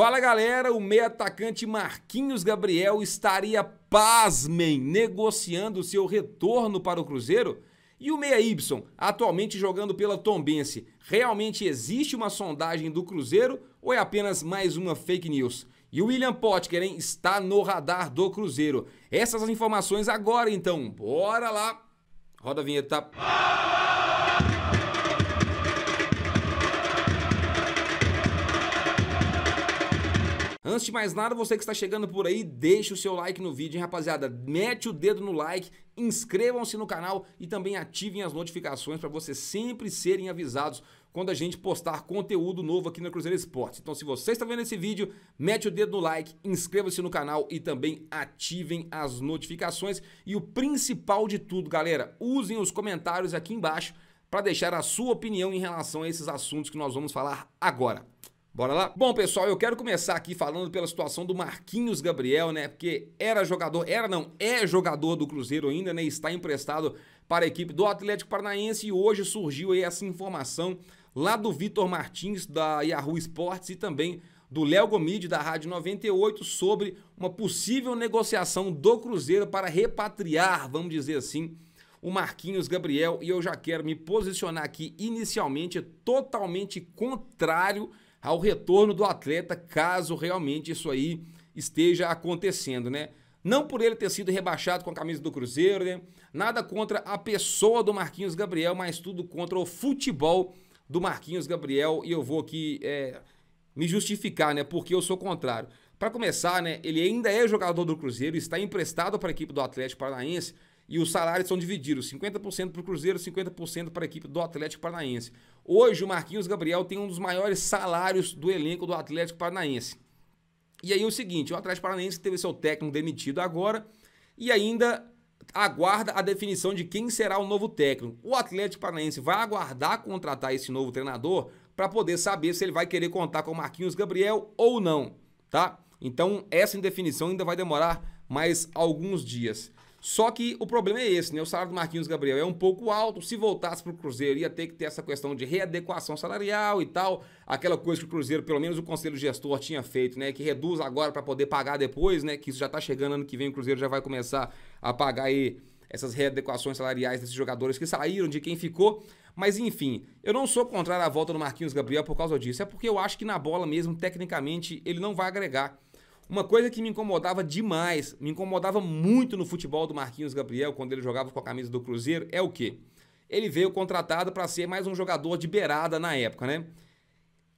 Fala galera, o meia atacante Marquinhos Gabriel estaria, pasmem, negociando seu retorno para o Cruzeiro? E o meia Y, atualmente jogando pela Tombense, realmente existe uma sondagem do Cruzeiro ou é apenas mais uma fake news? E o William Potker, hein, está no radar do Cruzeiro. Essas as informações agora então, bora lá! Roda a vinheta. Ah! Antes de mais nada, você que está chegando por aí, deixa o seu like no vídeo, hein, rapaziada? Mete o dedo no like, inscrevam-se no canal e também ativem as notificações para vocês sempre serem avisados quando a gente postar conteúdo novo aqui na Cruzeiro Esportes. Então, se você está vendo esse vídeo, mete o dedo no like, inscreva-se no canal e também ativem as notificações. E o principal de tudo, galera, usem os comentários aqui embaixo para deixar a sua opinião em relação a esses assuntos que nós vamos falar agora. Bora lá? Bom, pessoal, eu quero começar aqui falando pela situação do Marquinhos Gabriel, né? Porque era jogador, era não, é jogador do Cruzeiro ainda, né? Está emprestado para a equipe do Atlético Paranaense e hoje surgiu aí essa informação lá do Vitor Martins da Yahoo Esportes e também do Léo Gomide da Rádio 98 sobre uma possível negociação do Cruzeiro para repatriar, vamos dizer assim, o Marquinhos Gabriel e eu já quero me posicionar aqui inicialmente totalmente contrário ao retorno do atleta, caso realmente isso aí esteja acontecendo, né? Não por ele ter sido rebaixado com a camisa do Cruzeiro, né? Nada contra a pessoa do Marquinhos Gabriel, mas tudo contra o futebol do Marquinhos Gabriel. E eu vou aqui é, me justificar, né? Porque eu sou contrário. Para começar, né? Ele ainda é jogador do Cruzeiro, está emprestado para a equipe do Atlético Paranaense e os salários são divididos, 50% para o Cruzeiro, 50% para a equipe do Atlético Paranaense. Hoje o Marquinhos Gabriel tem um dos maiores salários do elenco do Atlético Paranaense. E aí é o seguinte, o Atlético Paranaense teve seu técnico demitido agora e ainda aguarda a definição de quem será o novo técnico. O Atlético Paranaense vai aguardar contratar esse novo treinador para poder saber se ele vai querer contar com o Marquinhos Gabriel ou não, tá? Então essa indefinição ainda vai demorar mais alguns dias. Só que o problema é esse, né? O salário do Marquinhos Gabriel é um pouco alto. Se voltasse para o Cruzeiro, ia ter que ter essa questão de readequação salarial e tal. Aquela coisa que o Cruzeiro, pelo menos o conselho gestor, tinha feito, né? Que reduz agora para poder pagar depois, né? Que isso já está chegando ano que vem, o Cruzeiro já vai começar a pagar aí essas readequações salariais desses jogadores que saíram, de quem ficou. Mas enfim, eu não sou contrário à volta do Marquinhos Gabriel por causa disso. É porque eu acho que na bola mesmo, tecnicamente, ele não vai agregar. Uma coisa que me incomodava demais, me incomodava muito no futebol do Marquinhos Gabriel quando ele jogava com a camisa do Cruzeiro, é o quê? Ele veio contratado para ser mais um jogador de beirada na época, né?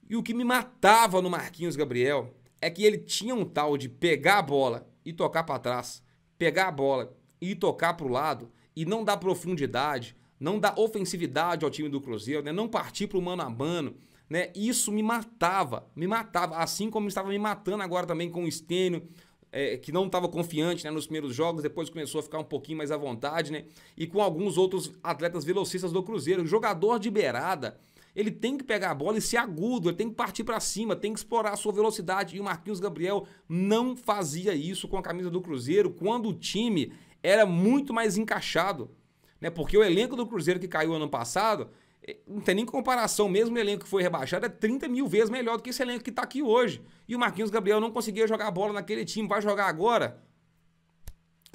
E o que me matava no Marquinhos Gabriel é que ele tinha um tal de pegar a bola e tocar para trás, pegar a bola e tocar para o lado e não dar profundidade, não dar ofensividade ao time do Cruzeiro, né? não partir para o mano a mano né? Isso me matava, me matava, assim como estava me matando agora também com o Stênio, é, que não estava confiante né, nos primeiros jogos, depois começou a ficar um pouquinho mais à vontade, né? E com alguns outros atletas velocistas do Cruzeiro. Jogador de beirada, ele tem que pegar a bola e ser agudo, ele tem que partir para cima, tem que explorar a sua velocidade. E o Marquinhos Gabriel não fazia isso com a camisa do Cruzeiro quando o time era muito mais encaixado. Né? Porque o elenco do Cruzeiro que caiu ano passado não tem nem comparação, mesmo o elenco que foi rebaixado é 30 mil vezes melhor do que esse elenco que está aqui hoje. E o Marquinhos Gabriel não conseguia jogar bola naquele time, vai jogar agora?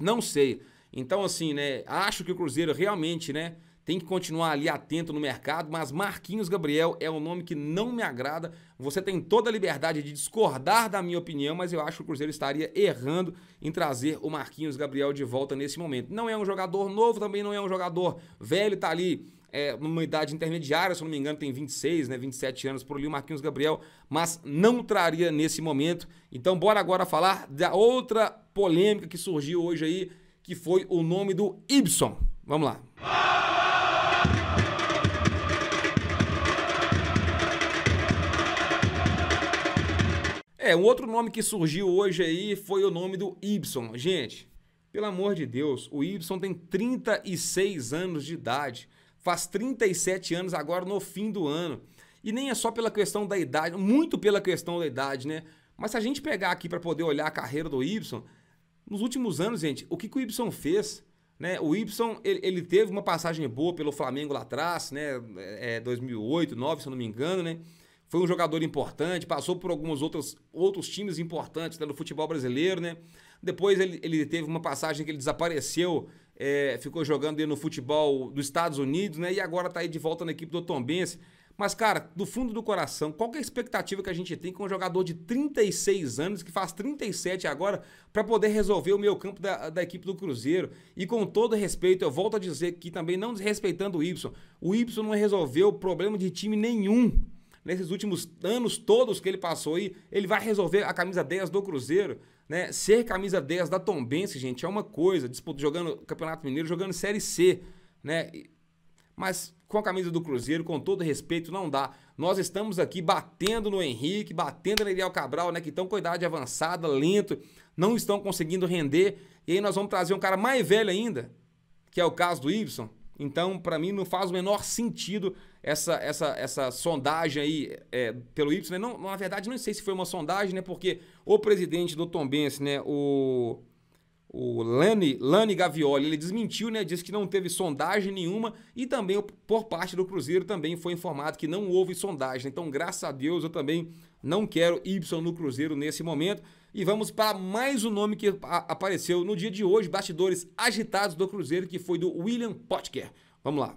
Não sei. Então, assim, né, acho que o Cruzeiro realmente, né, tem que continuar ali atento no mercado, mas Marquinhos Gabriel é um nome que não me agrada. Você tem toda a liberdade de discordar da minha opinião, mas eu acho que o Cruzeiro estaria errando em trazer o Marquinhos Gabriel de volta nesse momento. Não é um jogador novo, também não é um jogador velho, tá ali é, numa idade intermediária, se não me engano, tem 26, né, 27 anos por ali, o Marquinhos Gabriel, mas não traria nesse momento. Então, bora agora falar da outra polêmica que surgiu hoje aí, que foi o nome do Ibson. Vamos lá. É, um outro nome que surgiu hoje aí foi o nome do Ibson. Gente, pelo amor de Deus, o Ibson tem 36 anos de idade faz 37 anos agora no fim do ano. E nem é só pela questão da idade, muito pela questão da idade, né? Mas se a gente pegar aqui para poder olhar a carreira do Y, nos últimos anos, gente, o que, que o Y fez? Né? O Y ele, ele, teve uma passagem boa pelo Flamengo lá atrás, né? É, 2008, é, 2009, se eu não me engano, né? Foi um jogador importante, passou por alguns outros, outros times importantes né? no futebol brasileiro, né? Depois ele, ele teve uma passagem que ele desapareceu é, ficou jogando no futebol dos Estados Unidos, né? E agora tá aí de volta na equipe do Tombense. Mas, cara, do fundo do coração, qual é a expectativa que a gente tem com um jogador de 36 anos, que faz 37 agora, para poder resolver o meio campo da, da, equipe do Cruzeiro? E com todo respeito, eu volto a dizer que também não desrespeitando o Y. O Y não resolveu problema de time nenhum. Nesses últimos anos todos que ele passou aí, ele vai resolver a camisa 10 do Cruzeiro. Né? Ser camisa 10 da Tombense, gente, é uma coisa. Disputa, jogando Campeonato Mineiro, jogando Série C. Né? Mas com a camisa do Cruzeiro, com todo respeito, não dá. Nós estamos aqui batendo no Henrique, batendo no Eliel Cabral, né? Que estão com idade avançada, lento, não estão conseguindo render. E aí nós vamos trazer um cara mais velho ainda, que é o caso do Ibson. Então, para mim, não faz o menor sentido essa, essa, essa sondagem aí é, pelo Y, né? não, na verdade, não sei se foi uma sondagem, né? Porque o presidente do Tombense, né? O, o Lani, Lani Gavioli, ele desmentiu, né? Disse que não teve sondagem nenhuma e também por parte do Cruzeiro também foi informado que não houve sondagem. Né? Então, graças a Deus, eu também não quero Y no Cruzeiro nesse momento. E vamos para mais um nome que apareceu no dia de hoje, bastidores agitados do Cruzeiro, que foi do William Potker. Vamos lá.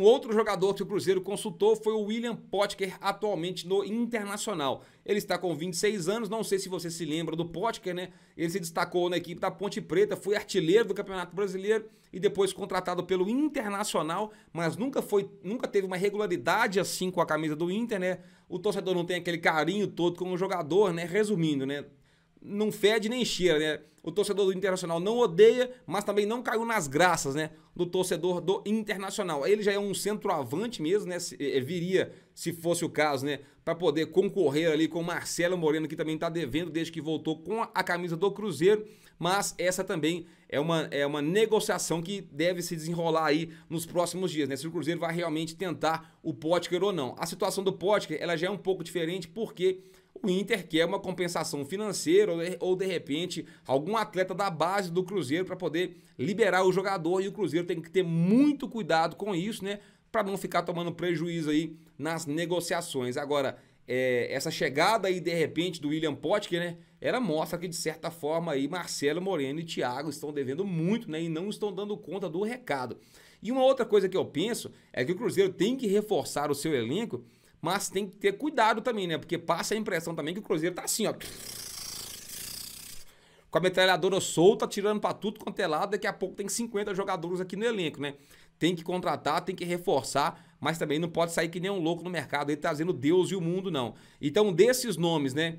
Um outro jogador que o Cruzeiro consultou foi o William Potker, atualmente no Internacional. Ele está com 26 anos, não sei se você se lembra do Potker, né? Ele se destacou na equipe da Ponte Preta, foi artilheiro do Campeonato Brasileiro e depois contratado pelo Internacional, mas nunca foi, nunca teve uma regularidade assim com a camisa do Inter, né? O torcedor não tem aquele carinho todo com o jogador, né? Resumindo, né? não fede nem cheira, né? O torcedor do Internacional não odeia, mas também não caiu nas graças, né? Do torcedor do Internacional. Ele já é um centroavante mesmo, né? Eh, viria, se fosse o caso, né? Para poder concorrer ali com o Marcelo Moreno, que também está devendo desde que voltou com a camisa do Cruzeiro. Mas essa também é uma, é uma negociação que deve se desenrolar aí nos próximos dias, né? Se o Cruzeiro vai realmente tentar o Potker ou não. A situação do Potker, ela já é um pouco diferente, porque o Inter quer uma compensação financeira ou de repente algum atleta da base do Cruzeiro para poder liberar o jogador e o Cruzeiro tem que ter muito cuidado com isso, né? Para não ficar tomando prejuízo aí nas negociações. Agora, é, essa chegada aí de repente do William Potker, né? Ela mostra que de certa forma aí Marcelo Moreno e Thiago estão devendo muito, né? E não estão dando conta do recado. E uma outra coisa que eu penso é que o Cruzeiro tem que reforçar o seu elenco mas tem que ter cuidado também, né? Porque passa a impressão também que o Cruzeiro tá assim, ó. Com a metralhadora solta, tirando pra tudo quanto é lado. Daqui a pouco tem 50 jogadores aqui no elenco, né? Tem que contratar, tem que reforçar, mas também não pode sair que nem um louco no mercado aí trazendo Deus e o mundo, não. Então, desses nomes, né?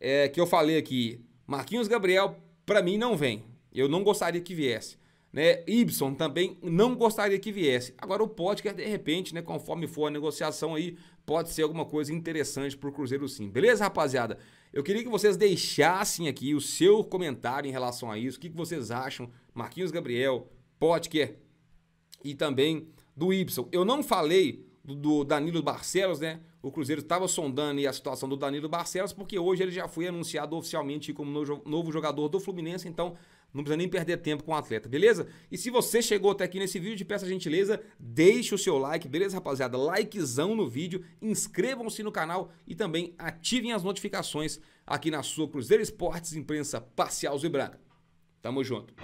É, que eu falei aqui, Marquinhos Gabriel, para mim, não vem. Eu não gostaria que viesse né? Ibson também não gostaria que viesse. Agora o Potker, de repente, né, conforme for a negociação aí, pode ser alguma coisa interessante para o Cruzeiro sim. Beleza, rapaziada? Eu queria que vocês deixassem aqui o seu comentário em relação a isso. O que, que vocês acham? Marquinhos Gabriel, Potker e também do Y. Eu não falei do, do Danilo Barcelos, né? O Cruzeiro estava sondando a situação do Danilo Barcelos, porque hoje ele já foi anunciado oficialmente como novo jogador do Fluminense. Então, não precisa nem perder tempo com o atleta, beleza? E se você chegou até aqui nesse vídeo, te peço a gentileza, deixe o seu like, beleza, rapaziada? Likezão no vídeo, inscrevam-se no canal e também ativem as notificações aqui na sua Cruzeiro Esportes Imprensa Parcial branca. Tamo junto.